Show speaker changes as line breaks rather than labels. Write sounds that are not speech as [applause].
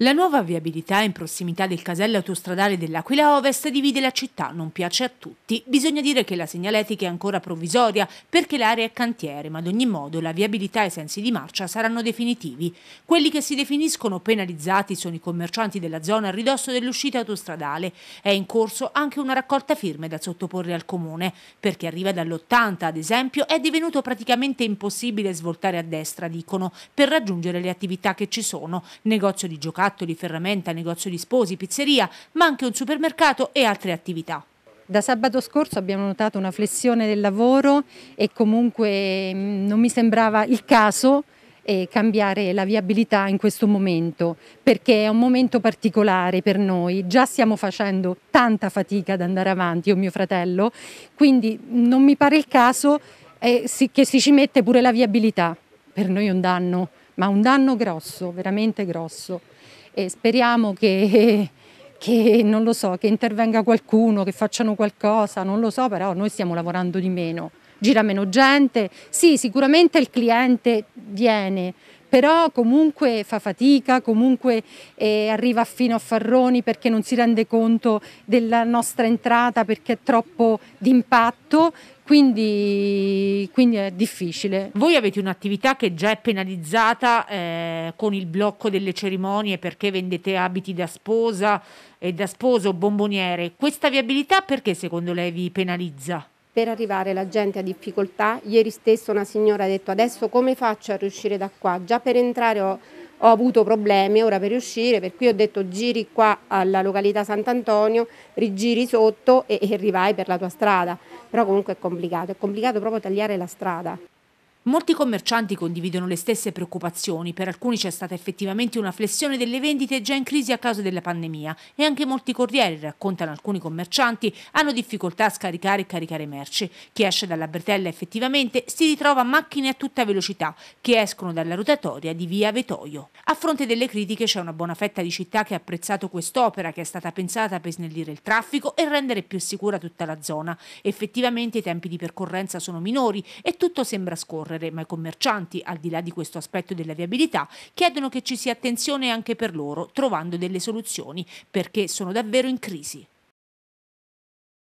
La nuova viabilità in prossimità del casello autostradale dell'Aquila Ovest divide la città, non piace a tutti. Bisogna dire che la segnaletica è ancora provvisoria perché l'area è cantiere, ma ad ogni modo la viabilità e i sensi di marcia saranno definitivi. Quelli che si definiscono penalizzati sono i commercianti della zona a ridosso dell'uscita autostradale. È in corso anche una raccolta firme da sottoporre al comune. Per chi arriva dall'80, ad esempio, è divenuto praticamente impossibile svoltare a destra, dicono, per raggiungere le attività che ci sono, negozio di giocattoli giocattoli, ferramenta, negozio di sposi, pizzeria, ma anche un supermercato e altre
attività. Da sabato scorso abbiamo notato una flessione del lavoro e comunque mm, non mi sembrava il caso eh, cambiare la viabilità in questo momento perché è un momento particolare per noi, già stiamo facendo tanta fatica ad andare avanti io e mio fratello, quindi non mi pare il caso eh, che si ci mette pure la viabilità, per noi è un danno, ma un danno grosso, veramente grosso e speriamo che, [laughs] che, non lo so, che intervenga qualcuno, che facciano qualcosa, non lo so, però noi stiamo lavorando di meno, gira meno gente, sì sicuramente il cliente viene, però comunque fa fatica, comunque eh, arriva fino a Farroni perché non si rende conto della nostra entrata perché è troppo d'impatto quindi, quindi è difficile.
Voi avete un'attività che già è penalizzata eh, con il blocco delle cerimonie perché vendete abiti da sposa e eh, da sposo bomboniere. Questa viabilità perché secondo lei vi penalizza?
per arrivare la gente a difficoltà. Ieri stesso una signora ha detto adesso come faccio a riuscire da qua? Già per entrare ho ho avuto problemi ora per riuscire, per cui ho detto giri qua alla località Sant'Antonio, rigiri sotto e, e arrivai per la tua strada. Però comunque è complicato, è complicato proprio tagliare la strada.
Molti commercianti condividono le stesse preoccupazioni, per alcuni c'è stata effettivamente una flessione delle vendite già in crisi a causa della pandemia e anche molti corrieri, raccontano alcuni commercianti, hanno difficoltà a scaricare e caricare merci. Chi esce dalla bretella effettivamente si ritrova macchine a tutta velocità che escono dalla rotatoria di via Vetoio. A fronte delle critiche c'è una buona fetta di città che ha apprezzato quest'opera che è stata pensata per snellire il traffico e rendere più sicura tutta la zona. Effettivamente i tempi di percorrenza sono minori e tutto sembra scorrere correre, ma i commercianti, al di là di questo aspetto della viabilità, chiedono che ci sia attenzione anche per loro, trovando delle soluzioni, perché sono davvero in crisi.